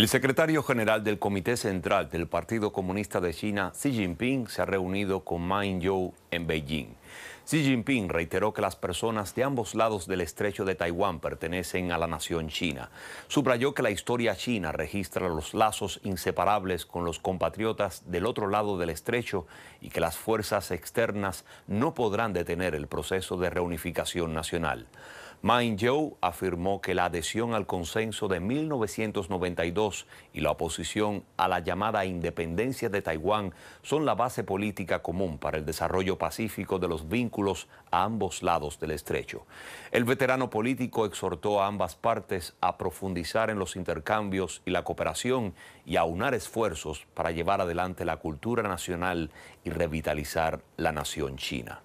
El secretario general del Comité Central del Partido Comunista de China, Xi Jinping, se ha reunido con Ma ying en Beijing. Xi Jinping reiteró que las personas de ambos lados del estrecho de Taiwán pertenecen a la nación china. Subrayó que la historia china registra los lazos inseparables con los compatriotas del otro lado del estrecho y que las fuerzas externas no podrán detener el proceso de reunificación nacional. Ying-jeou afirmó que la adhesión al consenso de 1992 y la oposición a la llamada independencia de Taiwán son la base política común para el desarrollo pacífico de los vínculos a ambos lados del estrecho. El veterano político exhortó a ambas partes a profundizar en los intercambios y la cooperación y a unar esfuerzos para llevar adelante la cultura nacional y revitalizar la nación china.